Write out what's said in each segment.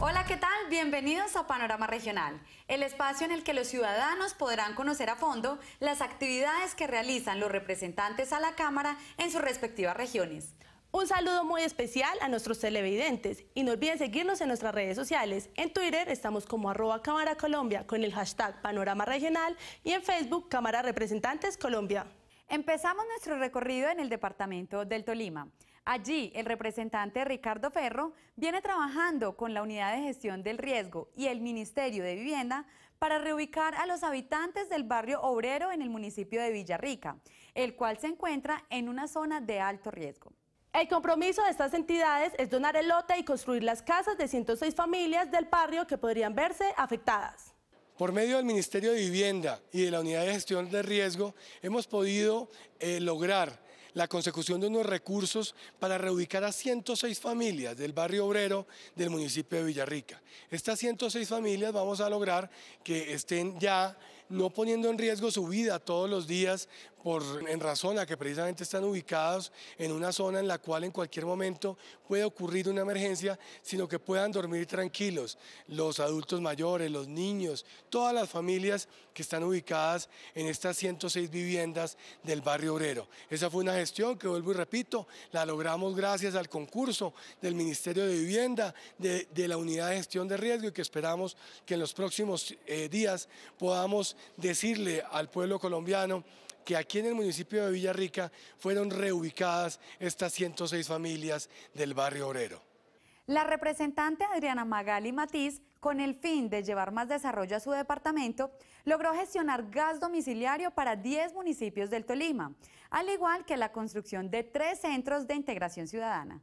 Hola, ¿qué tal? Bienvenidos a Panorama Regional, el espacio en el que los ciudadanos podrán conocer a fondo las actividades que realizan los representantes a la Cámara en sus respectivas regiones. Un saludo muy especial a nuestros televidentes y no olviden seguirnos en nuestras redes sociales. En Twitter estamos como arroba Cámara Colombia con el hashtag Panorama Regional y en Facebook Cámara Representantes Colombia. Empezamos nuestro recorrido en el departamento del Tolima. Allí, el representante Ricardo Ferro viene trabajando con la Unidad de Gestión del Riesgo y el Ministerio de Vivienda para reubicar a los habitantes del barrio obrero en el municipio de Villarrica, el cual se encuentra en una zona de alto riesgo. El compromiso de estas entidades es donar el lote y construir las casas de 106 familias del barrio que podrían verse afectadas. Por medio del Ministerio de Vivienda y de la Unidad de Gestión del Riesgo hemos podido eh, lograr la consecución de unos recursos para reubicar a 106 familias del barrio obrero del municipio de Villarrica. Estas 106 familias vamos a lograr que estén ya no poniendo en riesgo su vida todos los días por, en razón a que precisamente están ubicados en una zona en la cual en cualquier momento puede ocurrir una emergencia, sino que puedan dormir tranquilos los adultos mayores, los niños, todas las familias que están ubicadas en estas 106 viviendas del barrio obrero. Esa fue una gestión que vuelvo y repito, la logramos gracias al concurso del Ministerio de Vivienda, de, la Unidad de Gestión de Riesgo y que esperamos que en los próximos eh, días podamos decirle al pueblo colombiano que aquí en el municipio de Villarrica fueron reubicadas estas 106 familias del barrio obrero. La representante Adriana Magali Matiz, con el fin de llevar más desarrollo a su departamento, logró gestionar gas domiciliario para 10 municipios del Tolima, al igual que la construcción de tres centros de integración ciudadana.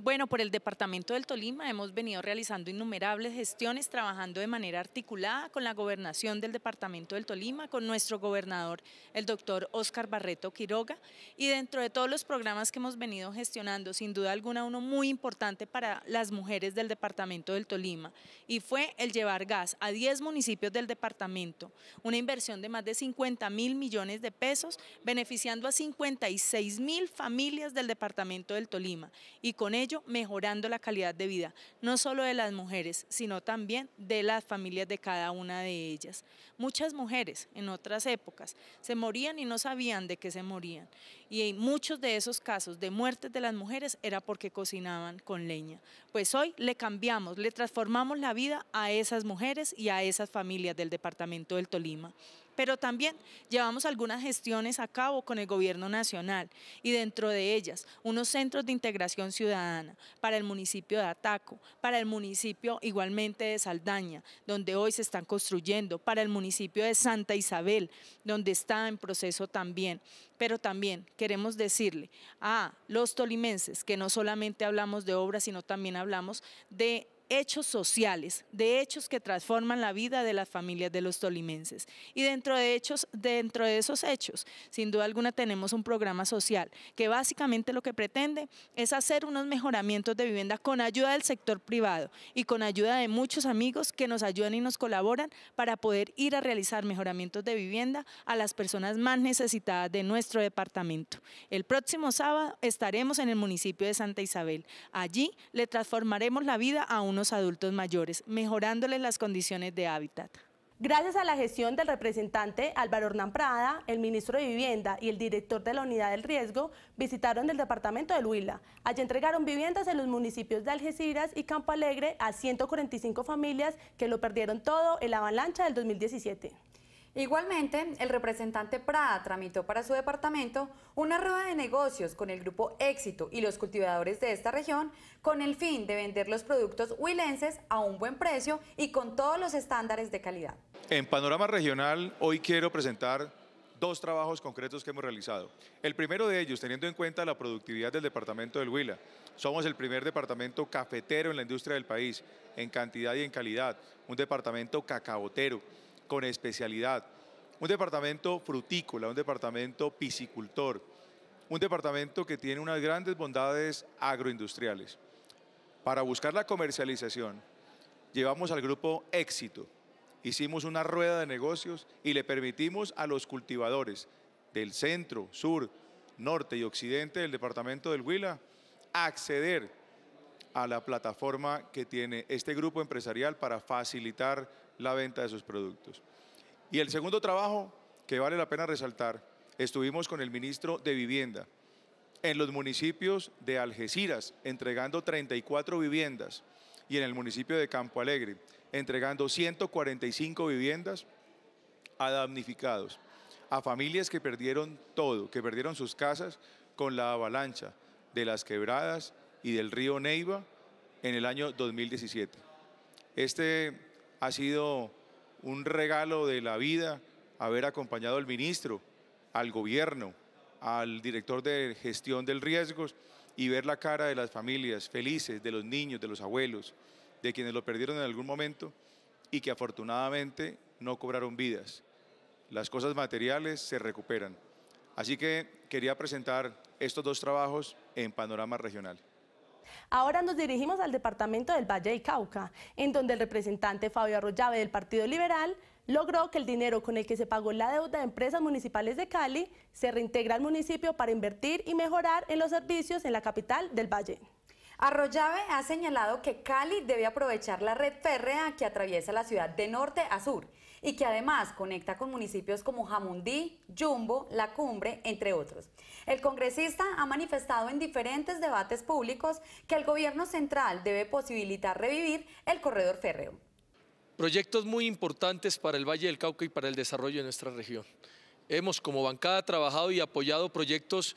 Bueno, por el Departamento del Tolima hemos venido realizando innumerables gestiones, trabajando de manera articulada con la gobernación del Departamento del Tolima, con nuestro gobernador, el doctor Oscar Barreto Quiroga, y dentro de todos los programas que hemos venido gestionando, sin duda alguna uno muy importante para las mujeres del Departamento del Tolima, y fue el llevar gas a 10 municipios del departamento, una inversión de más de 50 mil millones de pesos, beneficiando a 56 mil familias del Departamento del Tolima, y con ello mejorando la calidad de vida, no solo de las mujeres, sino también de las familias de cada una de ellas. Muchas mujeres en otras épocas se morían y no sabían de qué se morían. Y en muchos de esos casos de muertes de las mujeres era porque cocinaban con leña. Pues hoy le cambiamos, le transformamos la vida a esas mujeres y a esas familias del departamento del Tolima pero también llevamos algunas gestiones a cabo con el gobierno nacional y dentro de ellas unos centros de integración ciudadana para el municipio de Ataco, para el municipio igualmente de Saldaña, donde hoy se están construyendo, para el municipio de Santa Isabel, donde está en proceso también. Pero también queremos decirle a los tolimenses que no solamente hablamos de obras, sino también hablamos de hechos sociales, de hechos que transforman la vida de las familias de los tolimenses. Y dentro de, hechos, dentro de esos hechos, sin duda alguna tenemos un programa social que básicamente lo que pretende es hacer unos mejoramientos de vivienda con ayuda del sector privado y con ayuda de muchos amigos que nos ayudan y nos colaboran para poder ir a realizar mejoramientos de vivienda a las personas más necesitadas de nuestro departamento. El próximo sábado estaremos en el municipio de Santa Isabel. Allí le transformaremos la vida a un adultos mayores, mejorándoles las condiciones de hábitat. Gracias a la gestión del representante Álvaro Hernán Prada, el ministro de Vivienda y el director de la Unidad del Riesgo visitaron el departamento del Huila. Allí entregaron viviendas en los municipios de Algeciras y Campo Alegre a 145 familias que lo perdieron todo en la avalancha del 2017. Igualmente, el representante Prada tramitó para su departamento una rueda de negocios con el grupo Éxito y los cultivadores de esta región con el fin de vender los productos huilenses a un buen precio y con todos los estándares de calidad. En Panorama Regional, hoy quiero presentar dos trabajos concretos que hemos realizado. El primero de ellos, teniendo en cuenta la productividad del departamento del Huila. Somos el primer departamento cafetero en la industria del país, en cantidad y en calidad. Un departamento cacabotero con especialidad. Un departamento frutícola, un departamento piscicultor, un departamento que tiene unas grandes bondades agroindustriales. Para buscar la comercialización, llevamos al grupo éxito. Hicimos una rueda de negocios y le permitimos a los cultivadores del centro, sur, norte y occidente del departamento del Huila acceder a la plataforma que tiene este grupo empresarial para facilitar la venta de sus productos. Y el segundo trabajo que vale la pena resaltar, estuvimos con el ministro de Vivienda en los municipios de Algeciras, entregando 34 viviendas, y en el municipio de Campo Alegre, entregando 145 viviendas a damnificados, a familias que perdieron todo, que perdieron sus casas con la avalancha de las quebradas y del río Neiva en el año 2017. Este ha sido un regalo de la vida haber acompañado al ministro, al gobierno, al director de gestión del riesgos y ver la cara de las familias felices, de los niños, de los abuelos, de quienes lo perdieron en algún momento y que afortunadamente no cobraron vidas. Las cosas materiales se recuperan. Así que quería presentar estos dos trabajos en Panorama Regional. Ahora nos dirigimos al departamento del Valle del Cauca, en donde el representante Fabio Arroyave del Partido Liberal logró que el dinero con el que se pagó la deuda de empresas municipales de Cali se reintegra al municipio para invertir y mejorar en los servicios en la capital del Valle. Arroyave ha señalado que Cali debe aprovechar la red férrea que atraviesa la ciudad de norte a sur y que además conecta con municipios como Jamundí, Jumbo, La Cumbre, entre otros. El congresista ha manifestado en diferentes debates públicos que el gobierno central debe posibilitar revivir el corredor férreo. Proyectos muy importantes para el Valle del Cauca y para el desarrollo de nuestra región. Hemos como bancada trabajado y apoyado proyectos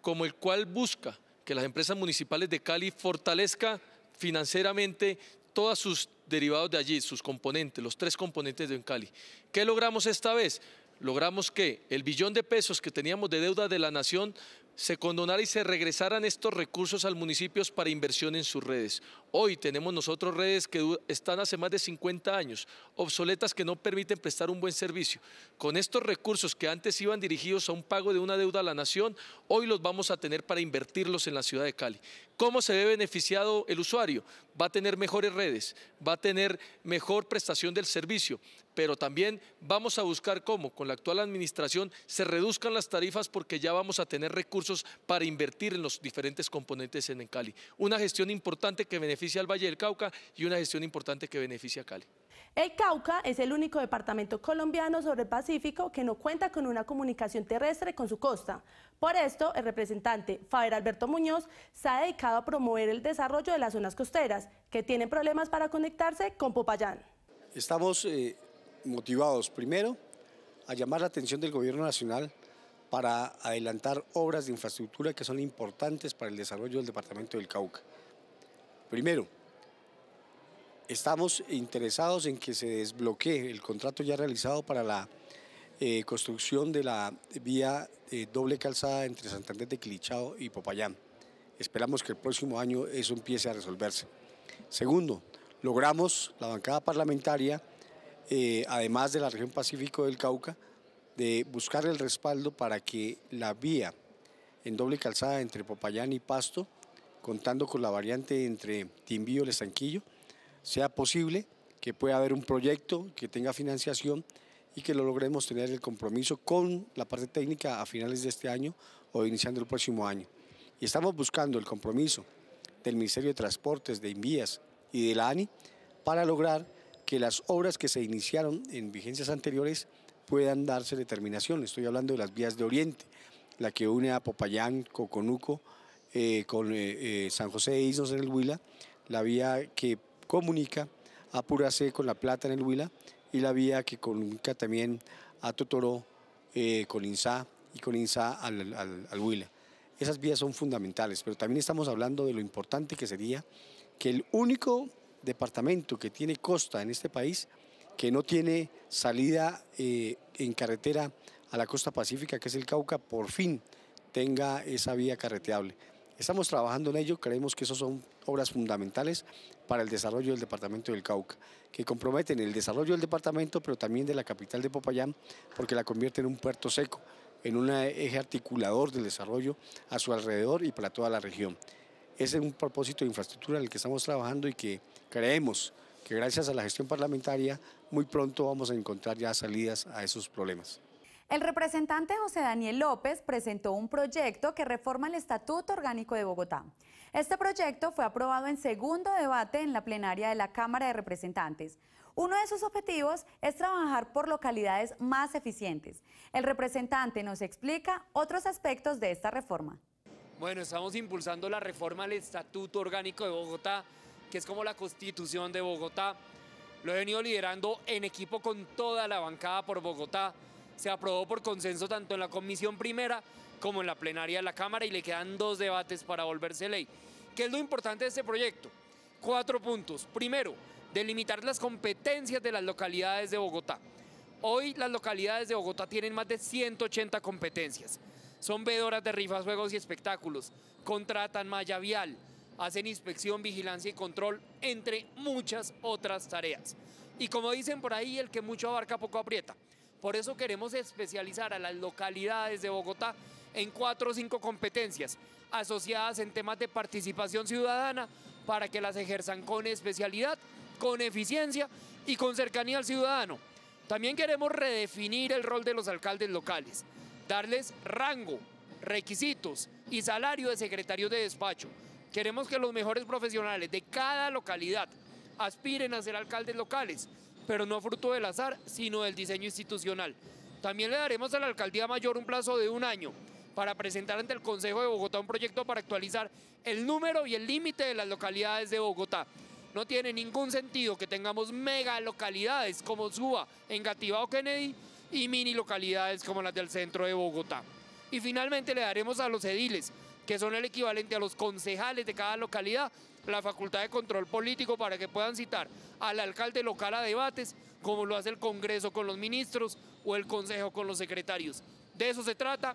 como el cual busca que las empresas municipales de Cali fortalezca financieramente ...todos sus derivados de allí, sus componentes, los tres componentes de Cali. ¿Qué logramos esta vez? Logramos que el billón de pesos que teníamos de deuda de la nación se condonar y se regresaran estos recursos al municipio para inversión en sus redes. Hoy tenemos nosotros redes que están hace más de 50 años, obsoletas que no permiten prestar un buen servicio. Con estos recursos que antes iban dirigidos a un pago de una deuda a la nación, hoy los vamos a tener para invertirlos en la ciudad de Cali. ¿Cómo se ve beneficiado el usuario? Va a tener mejores redes, va a tener mejor prestación del servicio, pero también vamos a buscar cómo con la actual administración se reduzcan las tarifas porque ya vamos a tener recursos para invertir en los diferentes componentes en Cali. Una gestión importante que beneficia al Valle del Cauca y una gestión importante que beneficia a Cali. El Cauca es el único departamento colombiano sobre el Pacífico que no cuenta con una comunicación terrestre con su costa. Por esto, el representante Faber Alberto Muñoz se ha dedicado a promover el desarrollo de las zonas costeras, que tienen problemas para conectarse con Popayán. Estamos eh, motivados, primero, a llamar la atención del Gobierno Nacional para adelantar obras de infraestructura que son importantes para el desarrollo del Departamento del Cauca. Primero, estamos interesados en que se desbloquee el contrato ya realizado para la eh, construcción de la vía eh, doble calzada entre Santander de Quilichao y Popayán. Esperamos que el próximo año eso empiece a resolverse. Segundo, logramos la bancada parlamentaria eh, además de la región Pacífico del Cauca, de buscar el respaldo para que la vía en doble calzada entre Popayán y Pasto, contando con la variante entre Timbío y el Estanquillo, sea posible, que pueda haber un proyecto que tenga financiación y que lo logremos tener el compromiso con la parte técnica a finales de este año o iniciando el próximo año. Y estamos buscando el compromiso del Ministerio de Transportes, de Invías y de la ANI para lograr que las obras que se iniciaron en vigencias anteriores puedan darse determinación. Estoy hablando de las vías de Oriente, la que une a Popayán, Coconuco, eh, con eh, eh, San José de Isnos en el Huila, la vía que comunica a Puracé con La Plata en el Huila y la vía que comunica también a Totoro con Insá y con Insá al, al Huila. Esas vías son fundamentales, pero también estamos hablando de lo importante que sería que el único departamento que tiene costa en este país que no tiene salida eh, en carretera a la costa pacífica, que es el Cauca, por fin tenga esa vía carreteable. Estamos trabajando en ello, creemos que esas son obras fundamentales para el desarrollo del departamento del Cauca, que comprometen el desarrollo del departamento, pero también de la capital de Popayán, porque la convierte en un puerto seco, en un eje articulador del desarrollo a su alrededor y para toda la región. Ese es un propósito de infraestructura en el que estamos trabajando y que creemos que gracias a la gestión parlamentaria muy pronto vamos a encontrar ya salidas a esos problemas. El representante José Daniel López presentó un proyecto que reforma el Estatuto Orgánico de Bogotá. Este proyecto fue aprobado en segundo debate en la plenaria de la Cámara de Representantes. Uno de sus objetivos es trabajar por localidades más eficientes. El representante nos explica otros aspectos de esta reforma. Bueno, estamos impulsando la reforma al Estatuto Orgánico de Bogotá, que es como la constitución de Bogotá. Lo he venido liderando en equipo con toda la bancada por Bogotá. Se aprobó por consenso tanto en la comisión primera como en la plenaria de la Cámara y le quedan dos debates para volverse ley. ¿Qué es lo importante de este proyecto? Cuatro puntos. Primero, delimitar las competencias de las localidades de Bogotá. Hoy las localidades de Bogotá tienen más de 180 competencias. Son veedoras de rifas, juegos y espectáculos. Contratan malla vial, hacen inspección, vigilancia y control, entre muchas otras tareas. Y como dicen por ahí, el que mucho abarca poco aprieta. Por eso queremos especializar a las localidades de Bogotá en cuatro o cinco competencias asociadas en temas de participación ciudadana para que las ejerzan con especialidad, con eficiencia y con cercanía al ciudadano. También queremos redefinir el rol de los alcaldes locales darles rango, requisitos y salario de secretario de despacho. Queremos que los mejores profesionales de cada localidad aspiren a ser alcaldes locales, pero no fruto del azar, sino del diseño institucional. También le daremos a la alcaldía mayor un plazo de un año para presentar ante el Consejo de Bogotá un proyecto para actualizar el número y el límite de las localidades de Bogotá. No tiene ningún sentido que tengamos mega localidades como Suba, Engativá o Kennedy, y mini localidades como las del centro de Bogotá. Y finalmente le daremos a los ediles, que son el equivalente a los concejales de cada localidad, la facultad de control político para que puedan citar al alcalde local a debates, como lo hace el Congreso con los ministros o el Consejo con los secretarios. De eso se trata.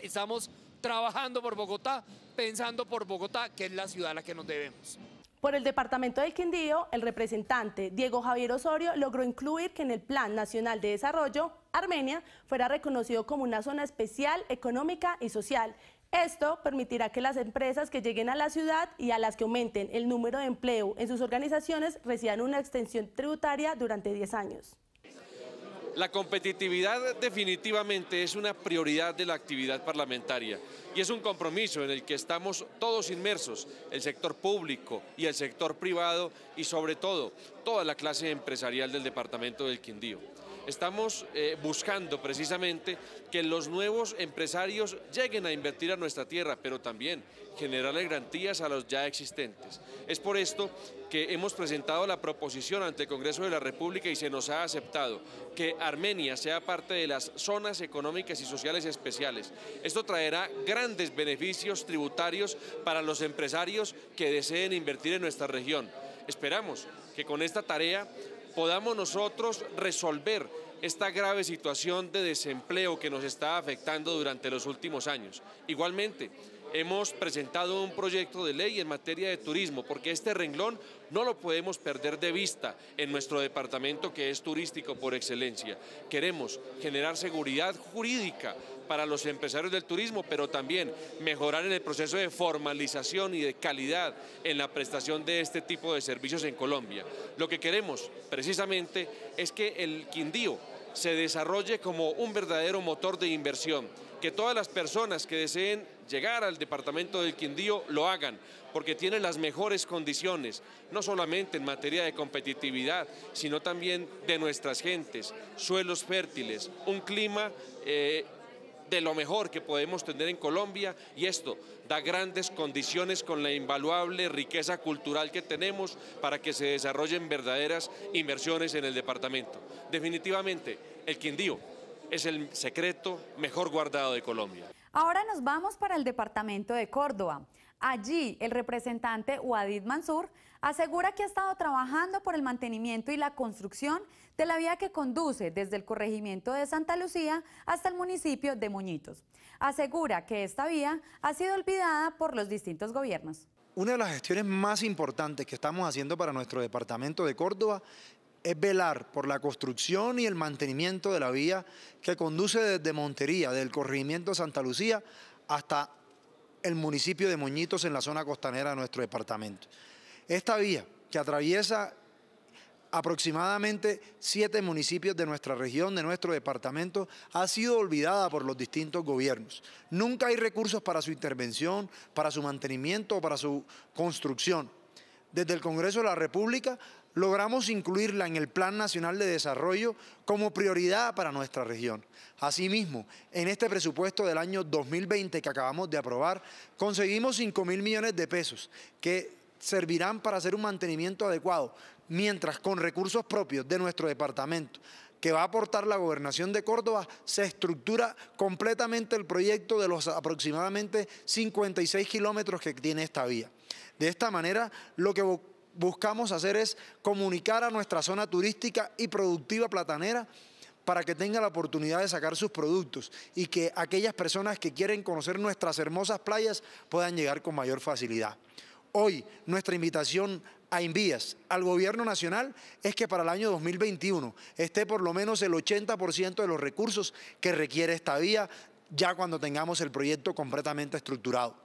Estamos trabajando por Bogotá, pensando por Bogotá, que es la ciudad a la que nos debemos. Por el Departamento del Quindío, el representante Diego Javier Osorio logró incluir que en el Plan Nacional de Desarrollo, Armenia fuera reconocido como una zona especial económica y social. Esto permitirá que las empresas que lleguen a la ciudad y a las que aumenten el número de empleo en sus organizaciones reciban una extensión tributaria durante 10 años. La competitividad definitivamente es una prioridad de la actividad parlamentaria y es un compromiso en el que estamos todos inmersos, el sector público y el sector privado y sobre todo toda la clase empresarial del departamento del Quindío. Estamos eh, buscando precisamente que los nuevos empresarios lleguen a invertir a nuestra tierra, pero también generarle garantías a los ya existentes. Es por esto que hemos presentado la proposición ante el Congreso de la República y se nos ha aceptado que Armenia sea parte de las zonas económicas y sociales especiales. Esto traerá grandes beneficios tributarios para los empresarios que deseen invertir en nuestra región. Esperamos que con esta tarea podamos nosotros resolver esta grave situación de desempleo que nos está afectando durante los últimos años. Igualmente, hemos presentado un proyecto de ley en materia de turismo, porque este renglón no lo podemos perder de vista en nuestro departamento que es turístico por excelencia. Queremos generar seguridad jurídica para los empresarios del turismo, pero también mejorar en el proceso de formalización y de calidad en la prestación de este tipo de servicios en Colombia. Lo que queremos precisamente es que el Quindío se desarrolle como un verdadero motor de inversión, que todas las personas que deseen llegar al departamento del Quindío lo hagan, porque tiene las mejores condiciones, no solamente en materia de competitividad, sino también de nuestras gentes, suelos fértiles, un clima... Eh, de lo mejor que podemos tener en Colombia y esto da grandes condiciones con la invaluable riqueza cultural que tenemos para que se desarrollen verdaderas inversiones en el departamento. Definitivamente, el Quindío es el secreto mejor guardado de Colombia. Ahora nos vamos para el departamento de Córdoba. Allí, el representante Wadid Mansur asegura que ha estado trabajando por el mantenimiento y la construcción de la vía que conduce desde el corregimiento de Santa Lucía hasta el municipio de Muñitos. Asegura que esta vía ha sido olvidada por los distintos gobiernos. Una de las gestiones más importantes que estamos haciendo para nuestro departamento de Córdoba es velar por la construcción y el mantenimiento de la vía que conduce desde Montería, del corregimiento Santa Lucía, hasta el municipio de Moñitos en la zona costanera de nuestro departamento. Esta vía, que atraviesa aproximadamente siete municipios de nuestra región, de nuestro departamento, ha sido olvidada por los distintos gobiernos. Nunca hay recursos para su intervención, para su mantenimiento o para su construcción. Desde el Congreso de la República logramos incluirla en el Plan Nacional de Desarrollo como prioridad para nuestra región. Asimismo, en este presupuesto del año 2020 que acabamos de aprobar, conseguimos 5 mil millones de pesos que servirán para hacer un mantenimiento adecuado, mientras con recursos propios de nuestro departamento que va a aportar la gobernación de Córdoba, se estructura completamente el proyecto de los aproximadamente 56 kilómetros que tiene esta vía. De esta manera, lo que buscamos hacer es comunicar a nuestra zona turística y productiva platanera para que tenga la oportunidad de sacar sus productos y que aquellas personas que quieren conocer nuestras hermosas playas puedan llegar con mayor facilidad. Hoy nuestra invitación a envías al Gobierno Nacional, es que para el año 2021 esté por lo menos el 80% de los recursos que requiere esta vía ya cuando tengamos el proyecto completamente estructurado.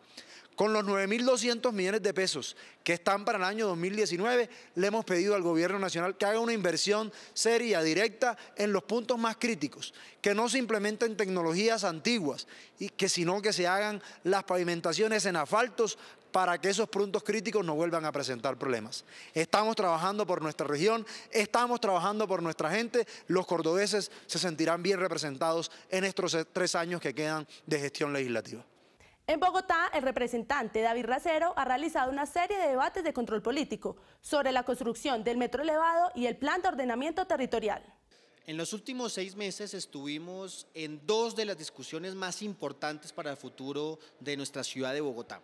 Con los 9.200 millones de pesos que están para el año 2019, le hemos pedido al Gobierno Nacional que haga una inversión seria, directa, en los puntos más críticos, que no se implementen tecnologías antiguas, y que, sino que se hagan las pavimentaciones en asfaltos para que esos puntos críticos no vuelvan a presentar problemas. Estamos trabajando por nuestra región, estamos trabajando por nuestra gente, los cordobeses se sentirán bien representados en estos tres años que quedan de gestión legislativa. En Bogotá, el representante David Racero ha realizado una serie de debates de control político sobre la construcción del metro elevado y el plan de ordenamiento territorial. En los últimos seis meses estuvimos en dos de las discusiones más importantes para el futuro de nuestra ciudad de Bogotá.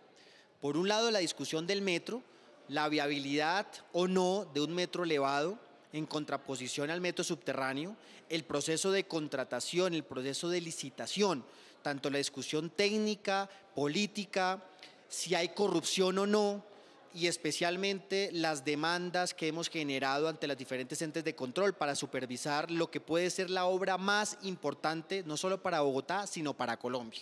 Por un lado, la discusión del metro, la viabilidad o no de un metro elevado en contraposición al metro subterráneo, el proceso de contratación, el proceso de licitación, tanto la discusión técnica, política, si hay corrupción o no, y especialmente las demandas que hemos generado ante las diferentes entes de control para supervisar lo que puede ser la obra más importante, no solo para Bogotá, sino para Colombia.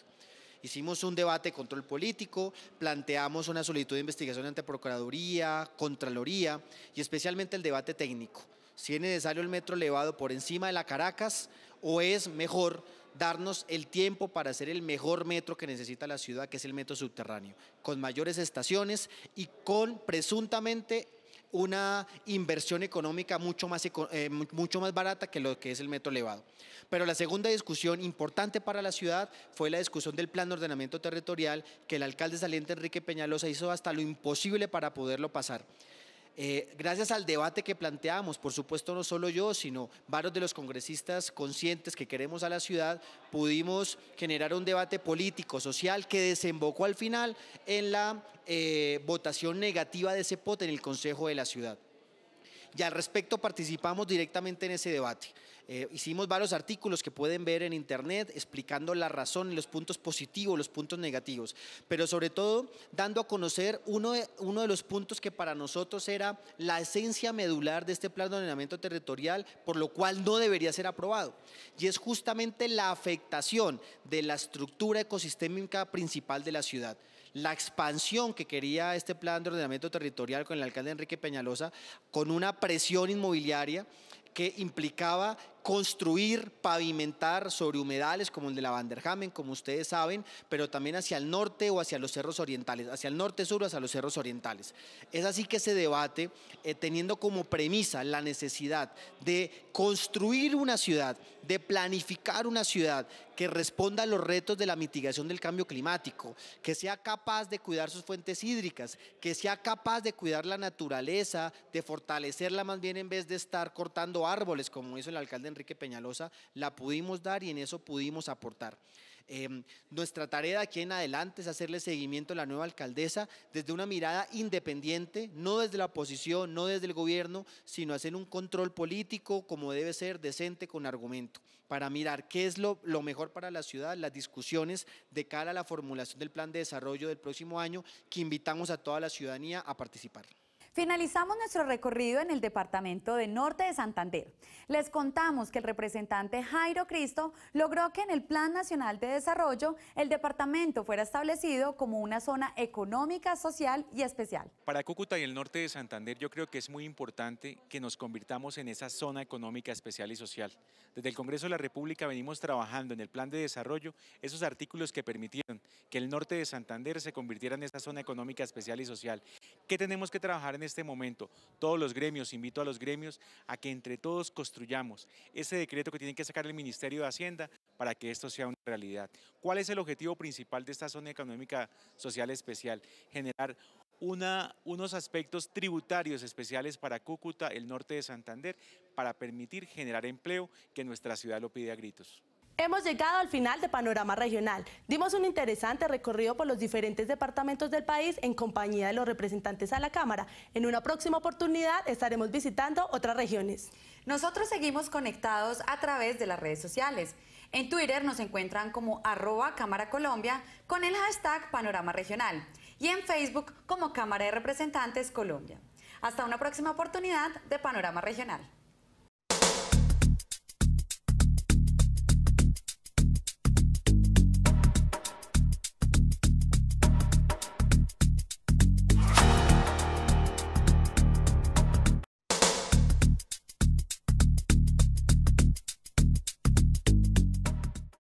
Hicimos un debate de control político, planteamos una solicitud de investigación ante Procuraduría, Contraloría y especialmente el debate técnico. Si es necesario el metro elevado por encima de la Caracas o es mejor darnos el tiempo para hacer el mejor metro que necesita la ciudad, que es el metro subterráneo, con mayores estaciones y con presuntamente una inversión económica mucho más, eh, mucho más barata que lo que es el metro elevado. Pero la segunda discusión importante para la ciudad fue la discusión del plan de ordenamiento territorial que el alcalde saliente Enrique Peñalosa hizo hasta lo imposible para poderlo pasar. Eh, gracias al debate que planteamos, por supuesto no solo yo, sino varios de los congresistas conscientes que queremos a la ciudad, pudimos generar un debate político, social, que desembocó al final en la eh, votación negativa de ese pot en el Consejo de la Ciudad y al respecto participamos directamente en ese debate. Eh, hicimos varios artículos que pueden ver en internet explicando la razón, los puntos positivos, los puntos negativos, pero sobre todo dando a conocer uno uno de los puntos que para nosotros era la esencia medular de este plan de ordenamiento territorial, por lo cual no debería ser aprobado. Y es justamente la afectación de la estructura ecosistémica principal de la ciudad la expansión que quería este plan de ordenamiento territorial con el alcalde Enrique Peñalosa, con una presión inmobiliaria que implicaba construir, pavimentar sobre humedales como el de la Vanderhamen, como ustedes saben, pero también hacia el norte o hacia los cerros orientales, hacia el norte-sur o hacia los cerros orientales. Es así que se debate, eh, teniendo como premisa la necesidad de construir una ciudad, de planificar una ciudad que responda a los retos de la mitigación del cambio climático, que sea capaz de cuidar sus fuentes hídricas, que sea capaz de cuidar la naturaleza, de fortalecerla más bien en vez de estar cortando árboles, como hizo el alcalde Enrique Peñalosa, la pudimos dar y en eso pudimos aportar. Em, nuestra tarea aquí en adelante es hacerle seguimiento a la nueva alcaldesa desde una mirada independiente, no desde la oposición, no desde el gobierno, sino hacer un control político como debe ser, decente, con argumento, para mirar qué es lo mejor para la ciudad, las discusiones de cara a la formulación del plan de desarrollo del próximo año que invitamos a toda la ciudadanía a participar. Finalizamos nuestro recorrido en el departamento de Norte de Santander. Les contamos que el representante Jairo Cristo logró que en el Plan Nacional de Desarrollo el departamento fuera establecido como una zona económica, social y especial. Para Cúcuta y el norte de Santander yo creo que es muy importante que nos convirtamos en esa zona económica, especial y social. Desde el Congreso de la República venimos trabajando en el Plan de Desarrollo esos artículos que permitieron que el norte de Santander se convirtiera en esa zona económica, especial y social. ¿Qué tenemos que trabajar en en este momento, todos los gremios, invito a los gremios a que entre todos construyamos ese decreto que tiene que sacar el Ministerio de Hacienda para que esto sea una realidad. ¿Cuál es el objetivo principal de esta zona económica social especial? Generar una, unos aspectos tributarios especiales para Cúcuta, el norte de Santander, para permitir generar empleo que nuestra ciudad lo pide a gritos. Hemos llegado al final de Panorama Regional. Dimos un interesante recorrido por los diferentes departamentos del país en compañía de los representantes a la Cámara. En una próxima oportunidad estaremos visitando otras regiones. Nosotros seguimos conectados a través de las redes sociales. En Twitter nos encuentran como arroba Cámara Colombia con el hashtag Panorama Regional y en Facebook como Cámara de Representantes Colombia. Hasta una próxima oportunidad de Panorama Regional.